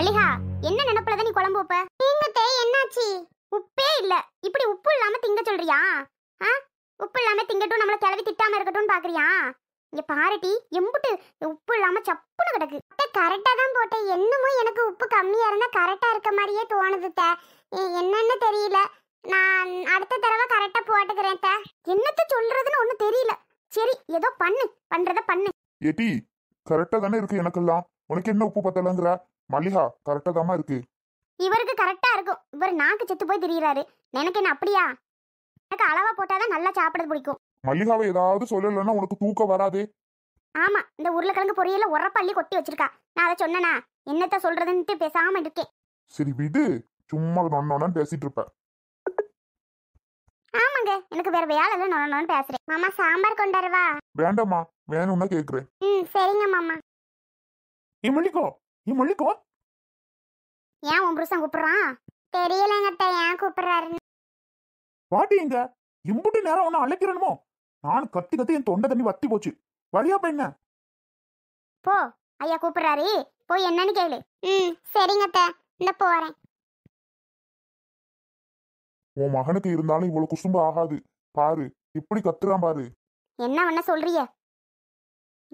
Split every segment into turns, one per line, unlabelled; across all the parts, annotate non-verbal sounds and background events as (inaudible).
மல்லிகா என்ன நினைப்புலதான் நீ குழம்பு வைப்ப தீங்கத்தே என்னாச்சு உப்பே இல்ல இப்படி உப்பு இல்லாம திங்க சொல்றியா உப்பு இல்லாம திங்கட்டும் நம்மள கிளவி திட்டாம இருக்கட்டும் பாக்குறியா இங்க பாருட்டி எம்புட்டு உப்பு இல்லாம சப்புனு கிடக்கு கரெக்டா தான் போட்டேன் என்னமோ எனக்கு உப்பு கம்மியா இருந்தா கரெக்டா இருக்க மாதிரியே தோணுது த என்னன்னு தெரியல நான் அடுத்த தடவை கரெக்டா போட்டுக்கிறேன் த என்னத்த சொல்றதுன்னு ஒன்னும் தெரியல சரி ஏதோ பண்ணு பண்றத பண்ணு ஏடி
கரெக்டா தானே இருக்கு எனக்கெல்லாம் உனக்கு என்ன உப்பு பத்தலங்கிற மல்லிகா கரெக்டா தான் இருக்கு
இவருக்கு கரெக்டா இருக்கும் இவர் நாக்கு செத்து போய் திரியறாரு எனக்கு என்ன அப்படியா எனக்கு அளவா போட்டாதான் நல்லா சாப்பிட பிடிக்கும்
மல்லிகாவை ஏதாவது சொல்லலன்னா உனக்கு தூக்கம் வராதே
ஆமா இந்த உருளைக்கிழங்கு பொரியல உரப்பள்ளி கொட்டி வச்சிருக்கா நான் அதை சொன்னனா என்னத்த சொல்றதுன்ட்டு பேசாம இருக்கேன்
சரி விடு சும்மா நொன்னு பேசிட்டு இருப்ப
ஆமாங்க எனக்கு வேற வேலை இல்ல நொன்னு பேசுறேன் மாமா சாம்பார் கொண்டாருவா
வேண்டாமா வேணும்னா கேக்குறேன்
ம் சரிங்க மாமா இமளிக்கோ இமளிக்கோ ஏன் உன் புருஷன் கூப்பிடுறான் தெரியலங்க ஏன் கூப்பிடுறாரு பாட்டி இம்புட்டு நேரம் ஒன்னு அழைக்கிறணுமோ நான்
கத்தி கத்தி என் தொண்டை தண்ணி வத்தி போச்சு வழியா பெண்ண
போ ஐயா கூப்பிடுறாரு போய் என்னன்னு கேளு ம் சரிங்க அத்தை இந்த போறேன்
உன் மகனுக்கு இருந்தாலும் இவ்வளவு குசும்பு ஆகாது பாரு இப்படி கத்துறான் பாரு
என்ன ஒன்ன சொல்றிய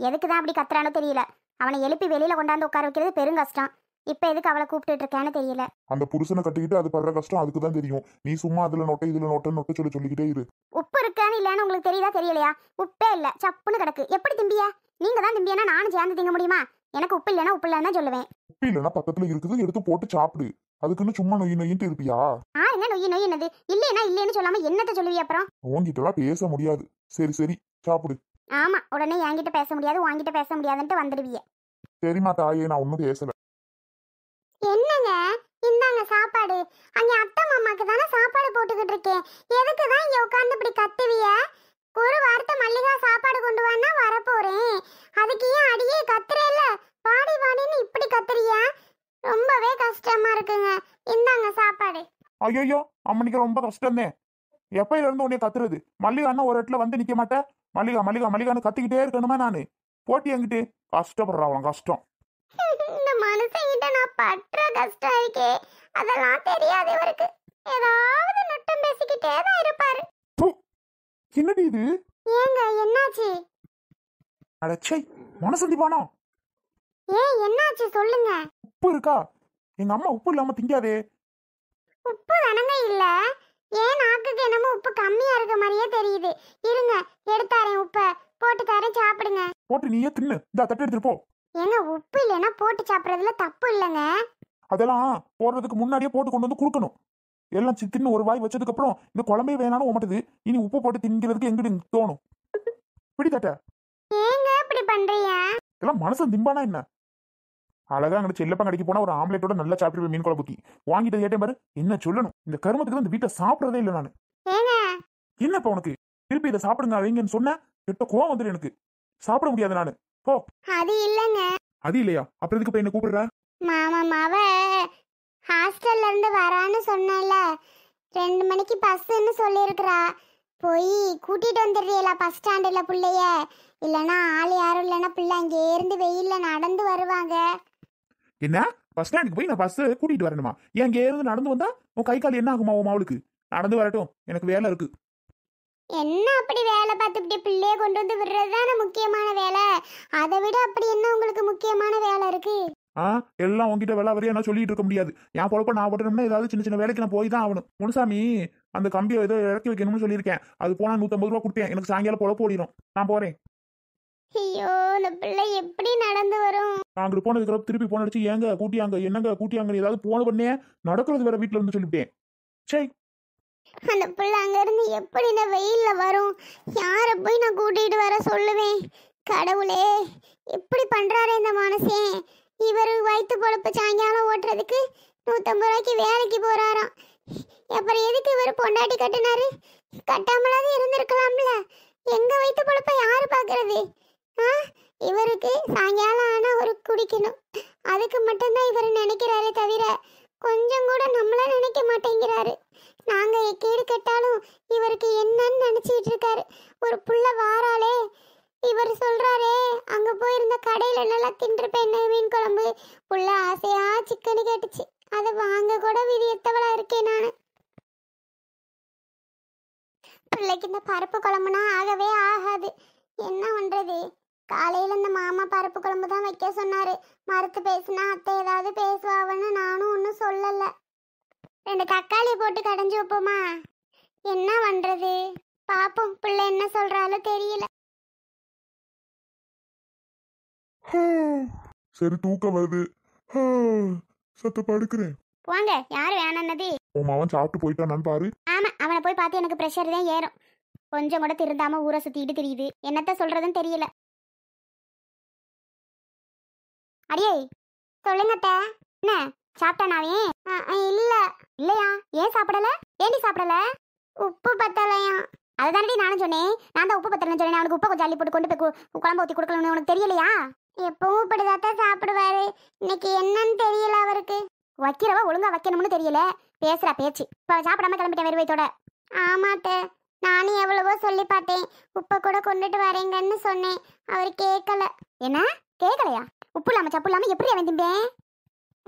எதுக்கு தான் அப்படி கத்துறானோ தெரியல அவனை எழுப்பி வெளியில கொண்டாந்து உட்கார வைக்கிறது பெரும் கஷ்டம் இப்ப எதுக்கு அவளை கூப்பிட்டு இருக்கான்னு தெரியல
அந்த புருஷனை கட்டிக்கிட்டு அது படுற கஷ்டம் அதுக்கு தான் தெரியும் நீ சும்மா அதுல நொட்டை இதுல நொட்டை நொட்டை சொல்லி சொல்லிக்கிட்டே இரு
உப்பு இருக்கான்னு இல்லன்னு உங்களுக்கு தெரியுதா தெரியலையா உப்பே இல்ல சப்புன்னு கிடக்கு எப்படி திம்பிய நீங்க தான் திம்பியனா நானும் சேர்ந்து திங்க முடியுமா எனக்கு உப்பு இல்லைன்னா உப்பு இல்லைன்னா சொல்லுவேன்
உப்பு இல்லைன்னா பக்கத்துல இருக்குது எடுத்து போட்டு சாப்பிடு அதுக்குன்னு சும்மா நொய் நொயின்ட்டு இருப்பியா
ஆறுங்க நொய் நொய் என்னது இல்லைன்னா இல்லைன்னு சொல்லாம என்னத்த சொல்லுவிய அப்புறம்
உங்ககிட்டலாம் பேச முடியாது சரி சரி சாப்பிடு
ஆமா உடனே என்கிட்ட பேச முடியாது உன்கிட்ட பேச முடியாதுன்ட்டு வந்துடுவிய
சரிம்மா தாயே நான் ஒன்றும் பேசல
என்னங்க இந்தாங்க சாப்பாடு அங்க அத்தை மாமாக்கு தானே சாப்பாடு போட்டுக்கிட்டு இருக்கேன் எதுக்கு தான் இங்க உட்காந்து இப்படி கத்துவிய ஒரு வார்த்தை மல்லிகா சாப்பாடு கொண்டு வானா வரப்போறேன் அதுக்கு ஏன் அடியே கத்துறேல பாடி பாடின்னு இப்படி கத்துறிய ரொம்பவே கஷ்டமா இருக்குங்க இந்தாங்க சாப்பாடு
ஐயோ அம்மனிக்கு ரொம்ப கஷ்டமே எப்பையில இருந்து உன்னை கத்துறது மல்லிகான்னா ஒரு இடத்துல வந்து நிக்க மாட்டேன் மல்லிகா மல்லிகா மல்லிகான்னு கத்திக்கிட்டே இருக்கணுமா நானு போட்டி கஷ்டப்படுறா அவன் கஷ்டம்
மனுஷங்கிட்ட நான் பற்ற கஷ்டம் இருக்கே அதெல்லாம் தெரியாது இவருக்கு ஏதாவது நட்டம் பேசிக்கிட்டே தான் இருப்பாரு என்னடி இது ஏங்க என்னாச்சு
அடச்சை மனசந்தி பானோ ஏன் என்னாச்சு
சொல்லுங்க உப்பு இருக்கா எங்க அம்மா உப்பு இல்லாம திங்காதே உப்பு தானங்க இல்ல ஏன் நாக்குக்கு என்னமோ உப்பு கம்மியா இருக்க மாதிரியே தெரியுது இருங்க எடுத்தாரேன் உப்ப போட்டு தரேன் சாப்பிடுங்க
போட்டு நீயே தின்னு இந்த தட்டு எடுத்துட்டு போ
ஏங்க உப்பு இல்லைன்னா
போட்டு சாப்பிட்றதுல தப்பு இல்லைங்க அதெல்லாம் போடுறதுக்கு முன்னாடியே போட்டு கொண்டு வந்து கொடுக்கணும் எல்லாம் சித்தின்னு ஒரு வாய் வச்சதுக்கு அப்புறம் இந்த குழம்பே வேணாலும் ஓமட்டது இனி உப்பு போட்டு திங்கிறதுக்கு எங்கிட்டு தோணும் பிடித்தட்ட ஏங்க இப்படி பண்றீங்க இதெல்லாம் மனசு திம்பானா என்ன அழகா அங்க செல்லப்பா கடைக்கு போனா ஒரு ஆம்லேட்டோட நல்லா சாப்பிட்டு மீன் குழம்பு ஊத்தி வாங்கிட்டது கேட்டேன் பாரு என்ன சொல்லணும் இந்த கருமத்துக்கு இந்த வீட்டை சாப்பிடறதே இல்லை நான் என்னப்பா உனக்கு திருப்பி இதை சாப்பிடுங்க அவங்கன்னு சொன்ன கிட்ட கோவம் வந்துடும் எனக்கு சாப்பிட முடியாது நான் போ
அது இல்லங்க
அது இல்லையா அப்புறம் எதுக்கு போய் என்ன கூப்பிடுற
மாமா மாவ ஹாஸ்டல்ல இருந்து வரான்னு சொன்னேன்ல ரெண்டு மணிக்கு பஸ்ஸுன்னு சொல்லியிருக்கிறா போய் கூட்டிட்டு வந்துடுறீங்களா பஸ் ஸ்டாண்டுல பிள்ளைய இல்லனா ஆள் யாரும் இல்லனா பிள்ளை அங்கே இருந்து வெயில்ல நடந்து வருவாங்க
என்ன பஸ் ஸ்டாண்டுக்கு போய் நான் பஸ் கூட்டிட்டு வரணுமா
ஏன் அங்கே இருந்து நடந்து வந்தா உன் கை கால் என்ன
ஆகுமா உன் மாவுக்கு நடந்து வரட்டும் எனக்கு வேலை இருக்கு
என்ன அப்படி வேலை பார்த்து இப்படி பிள்ளைய கொண்டு வந்து விடுறது தானே முக்கியமான வேலை அதை விட அப்படி என்ன உங்களுக்கு முக்கியமான வேலை இருக்கு
ஆ எல்லாம் உங்ககிட்ட வேலை வரையா நான் சொல்லிட்டு இருக்க முடியாது என் பொழப்ப நான் போட்டோம்னா ஏதாவது சின்ன சின்ன வேலைக்கு நான் போய் தான் ஆகணும் முனுசாமி அந்த கம்பியை ஏதோ இறக்கி வைக்கணும்னு சொல்லியிருக்கேன் அது போனா நூத்தம்பது ரூபா கொடுத்தேன் எனக்கு சாயங்காலம் பொழப்பு ஓடிடும் நான் போறேன்
ஐயோ இந்த பிள்ளை எப்படி நடந்து வரும்
அங்கிட்டு போனதுக்கு திருப்பி போன அடிச்சு ஏங்க கூட்டியாங்க என்னங்க கூட்டியாங்க ஏதாவது போன பண்ணே நடக்கிறது வேற வீட்டுல இருந்து சொல்லிட்டேன்
சரி அந்த பிள்ளை அங்கேருந்து எப்படி இந்த வெயிலில் வரும் யாரை போய் நான் கூட்டிகிட்டு வர சொல்லுவேன் கடவுளே எப்படி பண்ணுறாரு இந்த மனசே இவர் வயிற்று பொழப்பு சாயங்காலம் ஓட்டுறதுக்கு நூற்றம்பது ரூபாய்க்கு வேலைக்கு போகிறாராம் அப்புறம் எதுக்கு இவர் பொண்டாட்டி கட்டினாரு கட்டாமலாவது இருந்திருக்கலாம்ல எங்கள் வயிற்று பொழப்பை யார் பார்க்குறது ஆ இவருக்கு சாயங்காலம் ஆனால் ஒரு குடிக்கணும் அதுக்கு மட்டும்தான் இவர் நினைக்கிறாரே தவிர கொஞ்சம் கூட நம்மள நினைக்க மாட்டேங்கிறாரு நாங்க கேடு கேட்டாலும் இவருக்கு என்னன்னு நினைச்சிட்டு இருக்காரு ஒரு புள்ள வாராளே இவர் சொல்றாரே அங்க போயிருந்த கடையில நல்லா தின்றுப்பேன் மீன் குழம்பு புள்ள ஆசையா சிக்கனு கேட்டுச்சு அதை வாங்க கூட விதி எத்தவளா இருக்கேன் நானு பிள்ளைக்கு இந்த பருப்பு குழம்புனா ஆகவே ஆகாது என்ன பண்றது காலையில் இந்த மாமா பருப்பு குழம்பு தான் வைக்க சொன்னார் மறுத்து பேசினா அத்தை ஏதாவது பேசுவாவன்னு நானும் ஒன்றும் சொல்லல ரெண்டு தக்காளி போட்டு கடைஞ்சி வைப்போமா என்ன பண்றது பாப்போம் பிள்ளை என்ன சொல்கிறாலோ தெரியல
சரி தூக்கம் வருது சத்த படுக்கிறேன்
போங்க யாரு வேணான்னது
உன் மவன் சாப்பிட்டு போயிட்டானான்னு பாரு
ஆமா அவனை போய் பார்த்து எனக்கு ப்ரெஷர் தான் ஏறும் கொஞ்சம் கூட திருந்தாம ஊரை சுத்திட்டு தெரியுது என்னத்த சொல்றதுன்னு தெரியல அடியே சொல்லுங்கட்ட என்ன சாப்பிட்டானாவே இல்ல இல்லையா ஏன் சாப்பிடல ஏண்டி சாப்பிடல உப்பு பத்தலையா அதுதானடி நானும் சொன்னேன் நான் தான் உப்பு பத்தலன்னு சொன்னேன் அவனுக்கு உப்பை கொஞ்சம் அள்ளி போட்டு கொண்டு போய் குழம்பு ஊற்றி கொடுக்கலன்னு உனக்கு தெரியலையா எப்பவும் இப்படிதான் சாப்பிடுவாரு இன்னைக்கு என்னன்னு தெரியல அவருக்கு வைக்கிறவா ஒழுங்கா வைக்கணும்னு தெரியல பேசுறா பேச்சு இப்ப சாப்பிடாம கிளம்பிட்டேன் வெறுவைத்தோட ஆமாட்ட நானும் எவ்வளவோ சொல்லி பார்த்தேன் உப்பை கூட கொண்டுட்டு வரேங்கன்னு சொன்னேன் அவர் கேட்கல என்ன கேட்கலையா உப்பு இல்லாமல் சப்பு இல்லாமல் எப்படி அவன் திம்பேன்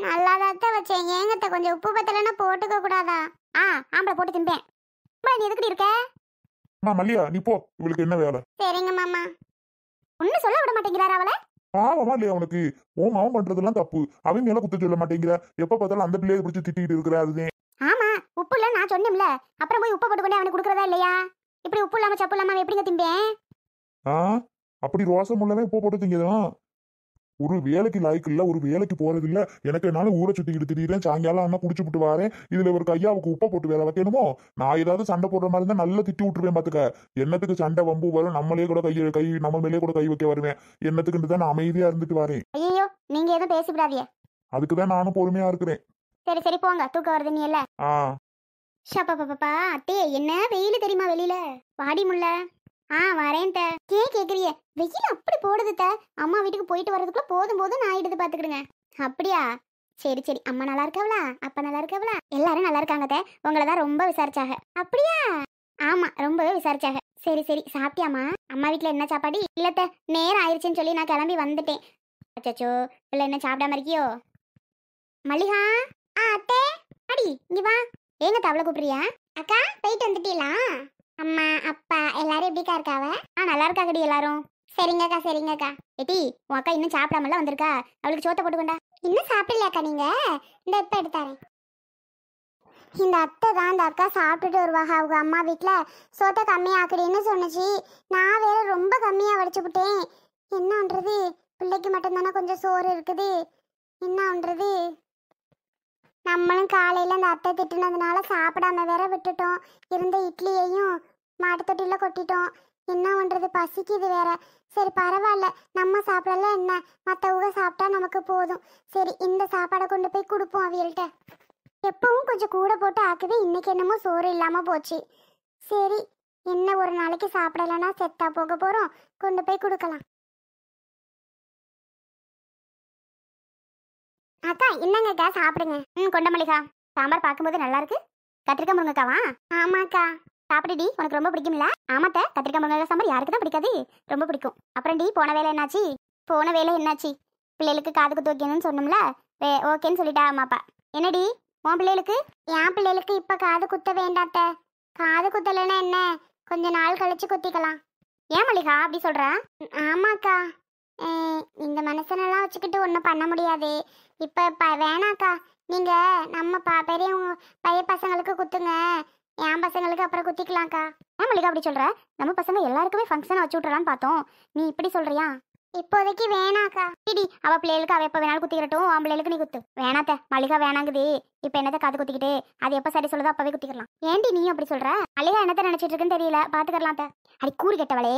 நல்லா தான் வச்சேன் ஏங்கத்த கொஞ்சம் உப்பு பத்தலைன்னா போட்டுக்க கூடாதா ஆ ஆம்பளை போட்டு திம்பேன் அம்மா நீ எதுக்கிட்டு இருக்க
அம்மா மல்லியா நீ போ இவளுக்கு என்ன வேலை
சரிங்க மாமா ஒன்றும் சொல்ல விட மாட்டேங்கிறாரா அவளை
பாவமா இல்லையா அவனுக்கு ஓ மாவன் பண்றதெல்லாம் தப்பு அவன் மேல குத்த சொல்ல மாட்டேங்கிற எப்ப பார்த்தாலும் அந்த பிள்ளையை பிடிச்சி திட்டிட்டு இருக்கிற அதுதான்
ஆமா உப்பு இல்ல நான் சொன்னேன்ல அப்புறம் போய் உப்பு போட்டு கொண்டு அவனுக்கு கொடுக்கறதா இல்லையா இப்படி உப்பு இல்லாம சப்பு இல்லாம எப்படிங்க திம்பேன்
ஆ அப்படி ரோசம் உள்ளவே உப்பு போட்டு திங்கதான் ஒரு வேலைக்கு லாய்க்கு இல்ல ஒரு வேலைக்கு போறது இல்ல எனக்கு என்னால ஊரை சுத்திக்கிட்டு திடீர்னு சாயங்காலம் அண்ணா குடிச்சு விட்டு வரேன் இதுல ஒரு கையாவுக்கு உப்பை போட்டு வேலை வைக்கணுமோ நான் ஏதாவது சண்டை போடுற மாதிரி இருந்தா நல்லா திட்டி விட்டுருவேன் பாத்துக்க என்னத்துக்கு சண்டை வம்பு வரும் நம்மளே கூட கை கை நம்ம மேலே கூட கை வைக்க வருவேன் என்னத்துக்குன்னு தான் நான் அமைதியா இருந்துட்டு வரேன்
ஐயோ நீங்க எதுவும் பேசிவிடாதீங்க
அதுக்குதான் நானும் பொறுமையா இருக்கிறேன்
சரி சரி போங்க தூக்க வருது நீ இல்ல ஆ ஷப்பா பாப்பா என்ன வெயில் தெரியுமா வெளியில வாடி முல்லை ஆ வரேன்ட்ட கே கேக்குறிய வெயில் அப்படி போடுதுட்ட அம்மா வீட்டுக்கு போயிட்டு வர்றதுக்குள்ள போதும் போதும் நான் ஆயிடுது பாத்துக்கிடுங்க அப்படியா சரி சரி அம்மா நல்லா இருக்கவளா அப்பா நல்லா இருக்கவளா எல்லாரும் நல்லா இருக்காங்க உங்களை தான் ரொம்ப விசாரிச்சாங்க அப்படியா ஆமா ரொம்பவே விசாரிச்சாக சரி சரி சாப்பிட்டியாமா அம்மா வீட்டுல என்ன சாப்பாடு இல்லத்த நேரம் ஆயிடுச்சுன்னு சொல்லி நான் கிளம்பி வந்துட்டேன் அச்சோ பிள்ளை என்ன சாப்பிடாம இருக்கியோ மல்லிகா ஆ அத்தே அடி இங்க வா ஏங்க தவளை கூப்பிடுறியா அக்கா போயிட்டு வந்துட்டீங்களா அம்மா அப்பா எல்லாரும் எப்படிக்கா இருக்காவ ஆ நல்லா இருக்காக்கடி எல்லாரும் சரிங்கக்கா சரிங்கக்கா எட்டி உன் அக்கா இன்னும் சாப்பிடாமல வந்திருக்கா அவளுக்கு சோத்த போட்டுக்கொண்டா இன்னும் சாப்பிடலையாக்கா நீங்க இந்த இப்ப எடுத்தாரேன் இந்த அத்தை தான் இந்த அக்கா சாப்பிட்டுட்டு வருவாங்க அவங்க அம்மா வீட்டில் சோத்தை கம்மியாக்குடின்னு சொன்னிச்சு நான் வேற ரொம்ப கம்மியாக வடிச்சு விட்டேன் என்னன்றது பிள்ளைக்கு மட்டும்தானே கொஞ்சம் சோறு இருக்குது என்னன்றது நம்மளும் காலையில் அந்த அத்தை திட்டினதுனால சாப்பிடாம வேற விட்டுட்டோம் இருந்த இட்லியையும் மாட்டுத்தொட்டியில் கொட்டிட்டோம் என்ன பண்ணுறது பசிக்குது வேற சரி பரவாயில்ல நம்ம சாப்பிடல என்ன மற்றவங்க சாப்பிட்டா நமக்கு போதும் சரி இந்த சாப்பாடை கொண்டு போய் கொடுப்போம் அவியல்கிட்ட எப்பவும் கொஞ்சம் கூட போட்டு ஆக்குது இன்னைக்கு என்னமோ சோறு இல்லாமல் போச்சு சரி என்ன ஒரு நாளைக்கு சாப்பிடலன்னா செத்தா போக போகிறோம் கொண்டு போய் கொடுக்கலாம் அக்கா என்னங்கக்கா சாப்பிடுங்க ம் கொண்ட மல்லிகா சாம்பார் பார்க்கும்போது நல்லா இருக்கு கத்திரிக்காய் முருங்கக்காவா ஆமாக்கா சாப்பிடுடி உனக்கு ரொம்ப பிடிக்கும்ல ஆமாத்த கத்திரிக்காய் முருங்கக்காய் சாம்பார் யாருக்கு தான் பிடிக்காது ரொம்ப பிடிக்கும் அப்புறம் டி போன வேலை என்னாச்சு போன வேலை என்னாச்சு பிள்ளைகளுக்கு காது குத்து வைக்கணும்னு சொன்னோம்ல வே ஓகேன்னு சொல்லிட்டா அம்மாப்பா என்னடி உன் பிள்ளைகளுக்கு என் பிள்ளைகளுக்கு இப்போ காது குத்த வேண்டாத்த காது குத்தலைன்னா என்ன கொஞ்ச நாள் கழிச்சு குத்திக்கலாம் ஏன் மல்லிகா அப்படி சொல்ற ஆமாக்கா இந்த மனுஷனெல்லாம் வச்சுக்கிட்டு ஒன்றும் பண்ண முடியாது இப்போ ப வேணாக்கா நீங்கள் நம்ம பா பெரியவங்க பைய பசங்களுக்கு குத்துங்க என் பசங்களுக்கு அப்புறம் குத்திக்கலாம்க்கா நம்மளுக்கு அப்படி சொல்கிற நம்ம பசங்க எல்லாருக்குமே ஃபங்க்ஷனை வச்சு விட்றலான்னு பார்த்தோம் நீ இப்படி சொல்கிறியா இப்போதைக்கு வேணாக்கா இடி அவ பிள்ளைகளுக்கு அவ எப்போ வேணாலும் குத்திக்கிறட்டும் அவன் பிள்ளைகளுக்கு நீ குத்து வேணாத்த மளிகா வேணாங்குது இப்போ என்னத்த காது குத்திக்கிட்டு அது எப்போ சரி சொல்லுதோ அப்போவே குத்திக்கலாம் ஏன்டி நீ அப்படி சொல்கிற மளிகா என்னத்தை நினச்சிட்டு இருக்குன்னு தெரியல பார்த்துக்கலாம்த்த அடி கூறு கேட்டவளே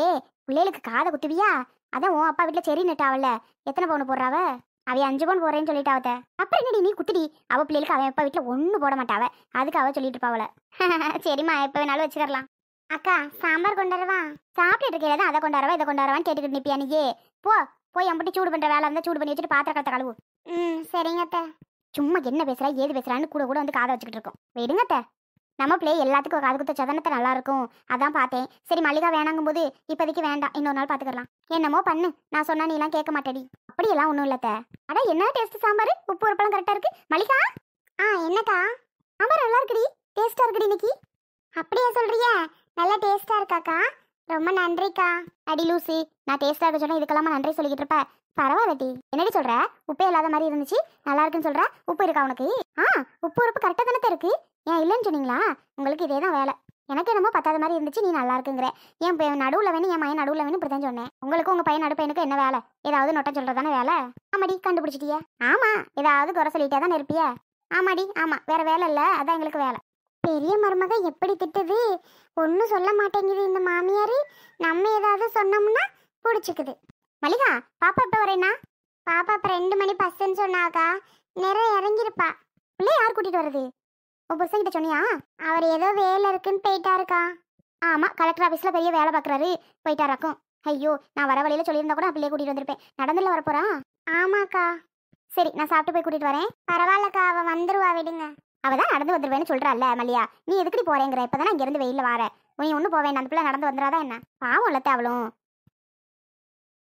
பிள்ளைகளுக்கு காதை குத்துவியா அதான் உன் அப்பா வீட்டில் சரி நட்டாவல்ல எத்தனை பவுன் போடுறாவ அவ அஞ்சு பவுன் போடுறேன்னு அவத்த அப்புறம் என்னடி நீ குத்துடி அவள் பிள்ளைகளுக்கு அவன் அப்பா வீட்டில் ஒண்ணு போட மாட்டாவ அதுக்கு அவ சொல்லிட்டு இருப்பாவல (laughs) சரிம்மா எப்போ வேணாலும் வச்சுக்கலாம் அக்கா சாம்பார் கொண்டாடுவா சாப்பிட்டு இருக்கையில அதை கொண்டாடுவா இதை கொண்டாடுவான்னு கேட்டுக்கிட்டு நிப்பியா நீயே போ போய் அம்பிட்டு சூடு பண்ணுற வேலை இருந்தால் சூடு பண்ணி வச்சுட்டு பாத்திரக்கத்தை கழுவு ம் சரிங்க சும்மா என்ன பேசுகிறா ஏது பேசுகிறான்னு கூட கூட வந்து காதை வச்சுக்கிட்டு இருக்கோம் விடுங்க நம்ம பிள்ளை எல்லாத்துக்கும் காது குத்த சதனத்தை நல்லா இருக்கும் அதான் பார்த்தேன் சரி மல்லிகா வேணாங்கும் போது இப்போதைக்கு வேண்டாம் இன்னொரு நாள் பார்த்துக்கலாம் என்னமோ பண்ணு நான் சொன்னா எல்லாம் கேட்க மாட்டேடி அப்படியெல்லாம் ஒன்றும் இல்லத்த அடா என்ன டேஸ்ட் சாம்பார் உப்பு பழம் கரெக்டாக இருக்கு மல்லிகா ஆ என்னக்கா சாம்பார் நல்லா இருக்குடி டேஸ்ட்டாக இருக்குடி இன்னைக்கு அப்படியே சொல்றிய நல்லா டேஸ்ட்டாக இருக்காக்கா ரொம்ப நன்றிக்கா அடி லூசி நான் டேஸ்ட்டாக இருக்க சொன்னால் நன்றி சொல்லிக்கிட்டு இருப்பேன் பரவாயில்லடி என்னடி சொல்ற உப்பே இல்லாத மாதிரி இருந்துச்சு நல்லா இருக்குன்னு சொல்ற உப்பு இருக்கா உனக்கு ஆ உப்பு உப்பு கரெக்டாக தானே இருக்கு ஏன் இல்லைன்னு சொன்னீங்களா உங்களுக்கு இதே தான் வேலை எனக்கு என்னமோ பத்தாத மாதிரி இருந்துச்சு நீ நல்லா இருக்குங்கிற என் நடுவில் வேணும் என் பையன் நடுவில் வேணும் இப்படி தான் சொன்னேன் உங்களுக்கு உங்கள் பையன் நடுப்பையனுக்கு என்ன வேலை ஏதாவது நொட்டை சொல்கிறதான வேலை ஆமாடி கண்டுபிடிச்சிட்டியா ஆமாம் ஏதாவது குறை சொல்லிட்டே தான் இருப்பியா ஆமாடி ஆமாம் வேறு வேலை இல்லை அதான் எங்களுக்கு வேலை பெரிய மருமக எப்படி திட்டுது ஒன்றும் சொல்ல மாட்டேங்குது இந்த மாமியார் நம்ம ஏதாவது சொன்னோம்னா பிடிச்சிக்குது மல்லிகா பாப்பா இப்போ வரேன்னா பாப்பா இப்போ ரெண்டு மணி பஸ்ஸுன்னு சொன்னாக்கா நிறைய இறங்கியிருப்பா பிள்ளை யார் கூட்டிகிட்டு வருது உன் புருஷன்கிட்ட சொன்னியா அவர் ஏதோ வேலை இருக்குன்னு போயிட்டாருக்கா ஆமாம் கலெக்டர் ஆஃபீஸில் பெரிய வேலை பார்க்குறாரு இருக்கும் ஐயோ நான் வர வழியில் சொல்லியிருந்தா கூட அப்படியே கூட்டிகிட்டு வந்திருப்பேன் நடந்துல வரப்போறா ஆமாக்கா சரி நான் சாப்பிட்டு போய் கூட்டிகிட்டு வரேன் பரவாயில்லக்கா அவள் வந்துருவா விடுங்க அவள் தான் நடந்து வந்துருவேன்னு சொல்கிறாள்ல மல்லியா நீ எதுக்குடி போகிறேங்கிற இப்போ தானே இங்கேருந்து வெயிலில் வர நீ ஒன்றும் போவேன் அந்த பிள்ளை நடந்து வந்துடாதா என்ன பாவம் இல்லத்த அவளும்